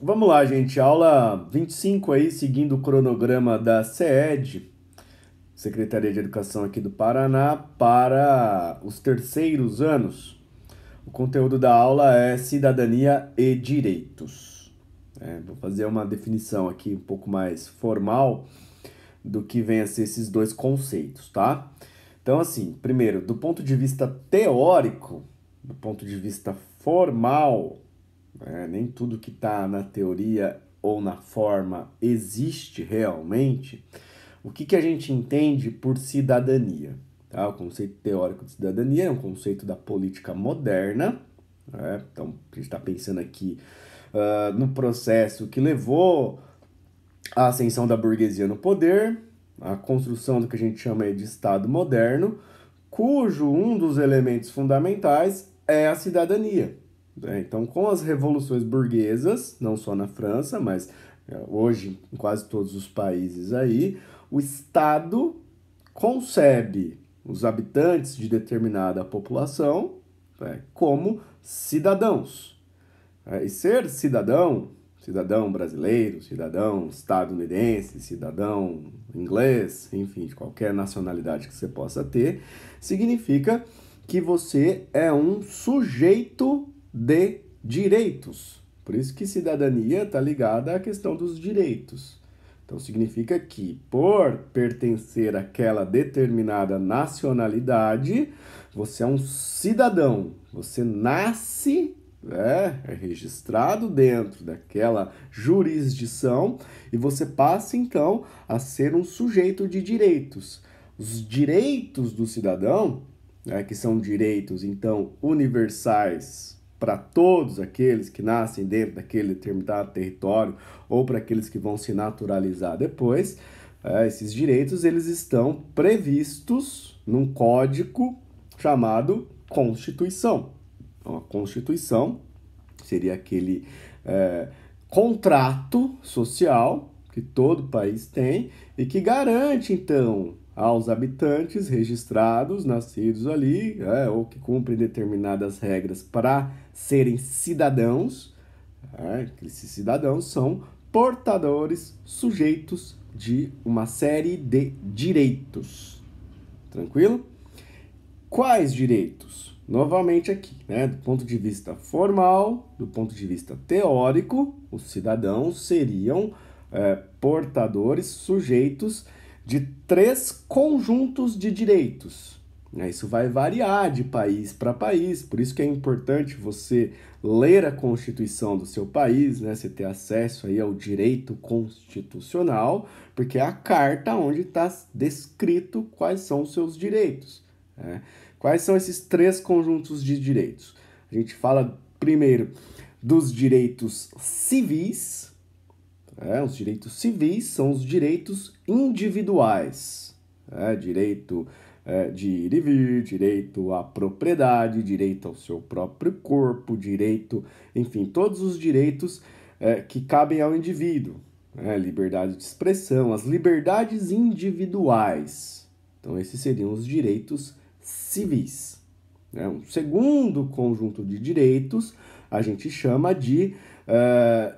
Vamos lá, gente. Aula 25 aí, seguindo o cronograma da CED, Secretaria de Educação aqui do Paraná, para os terceiros anos. O conteúdo da aula é cidadania e direitos. É, vou fazer uma definição aqui um pouco mais formal do que vem a ser esses dois conceitos, tá? Então, assim, primeiro, do ponto de vista teórico, do ponto de vista formal, é, nem tudo que está na teoria ou na forma existe realmente. O que, que a gente entende por cidadania? Tá? O conceito teórico de cidadania é um conceito da política moderna. Né? Então, a gente está pensando aqui uh, no processo que levou à ascensão da burguesia no poder, a construção do que a gente chama de Estado moderno, cujo um dos elementos fundamentais é a cidadania. Né? Então, com as revoluções burguesas, não só na França, mas é, hoje em quase todos os países aí, o Estado concebe os habitantes de determinada população né, como cidadãos. É, e ser cidadão, cidadão brasileiro, cidadão estadunidense, cidadão inglês, enfim, de qualquer nacionalidade que você possa ter, significa que você é um sujeito de direitos. Por isso que cidadania está ligada à questão dos direitos. Então significa que, por pertencer àquela determinada nacionalidade, você é um cidadão. Você nasce, né, é registrado dentro daquela jurisdição e você passa então a ser um sujeito de direitos. Os direitos do cidadão, né, que são direitos então universais para todos aqueles que nascem dentro daquele determinado território ou para aqueles que vão se naturalizar depois, é, esses direitos eles estão previstos num código chamado Constituição. Então, a Constituição seria aquele é, contrato social que todo país tem e que garante, então, aos habitantes registrados, nascidos ali, é, ou que cumprem determinadas regras para serem cidadãos, é, esses cidadãos são portadores, sujeitos de uma série de direitos. Tranquilo? Quais direitos? Novamente aqui, né? Do ponto de vista formal, do ponto de vista teórico, os cidadãos seriam é, portadores, sujeitos de três conjuntos de direitos. Né, isso vai variar de país para país, por isso que é importante você ler a Constituição do seu país, né? você ter acesso aí ao direito constitucional, porque é a carta onde está descrito quais são os seus direitos. Né? Quais são esses três conjuntos de direitos? A gente fala primeiro dos direitos civis, é, os direitos civis são os direitos individuais. É, direito é, de ir e vir, direito à propriedade, direito ao seu próprio corpo, direito, enfim, todos os direitos é, que cabem ao indivíduo. É, liberdade de expressão, as liberdades individuais. Então, esses seriam os direitos civis. É, um segundo conjunto de direitos a gente chama de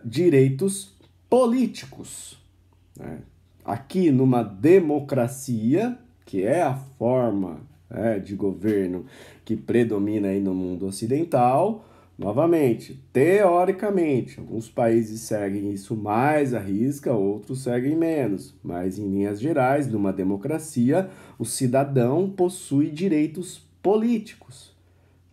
direitos políticos. Né? Aqui, numa democracia, que é a forma né, de governo que predomina aí no mundo ocidental, novamente, teoricamente, alguns países seguem isso mais à risca, outros seguem menos, mas em linhas gerais, numa democracia, o cidadão possui direitos políticos.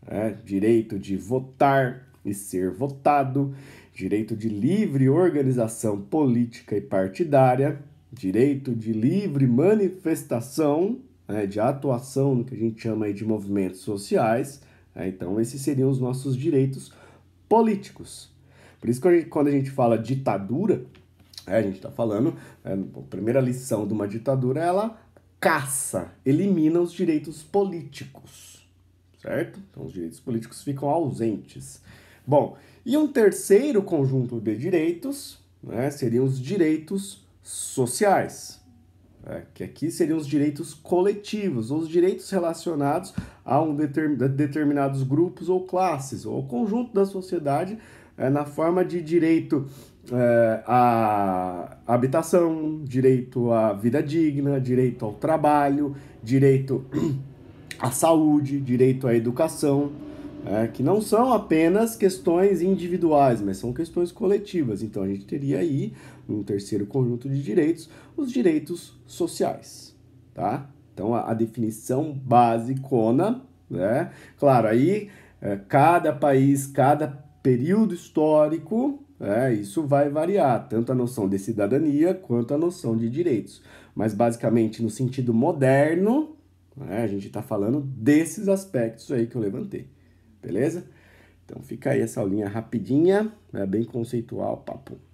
Né? direito de votar e ser votado, direito de livre organização política e partidária, direito de livre manifestação, né, de atuação no que a gente chama de movimentos sociais. Né, então, esses seriam os nossos direitos políticos. Por isso que a gente, quando a gente fala ditadura, né, a gente está falando, a né, primeira lição de uma ditadura, ela caça, elimina os direitos políticos, certo? Então os direitos políticos ficam ausentes. Bom, e um terceiro conjunto de direitos né, seriam os direitos sociais, né, que aqui seriam os direitos coletivos, ou os direitos relacionados a um determinados grupos ou classes, ou conjunto da sociedade é, na forma de direito é, à habitação, direito à vida digna, direito ao trabalho, direito à saúde, direito à educação é, que não são apenas questões individuais, mas são questões coletivas. Então a gente teria aí, no terceiro conjunto de direitos, os direitos sociais. Tá? Então a, a definição basicona, né? claro, aí é, cada país, cada período histórico, é, isso vai variar, tanto a noção de cidadania quanto a noção de direitos. Mas basicamente no sentido moderno, né, a gente está falando desses aspectos aí que eu levantei beleza? Então fica aí essa aulinha rapidinha, é bem conceitual, papo.